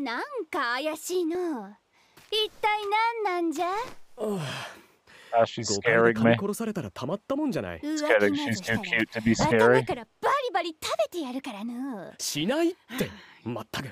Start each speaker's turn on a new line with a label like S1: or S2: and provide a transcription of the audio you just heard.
S1: なんか怪しいの一体何なんじゃ
S2: Uh, she's scaring me. Scaring. She's too cute to be scary. バ
S3: リバリ食べてやるからの。
S2: しないって、まったく。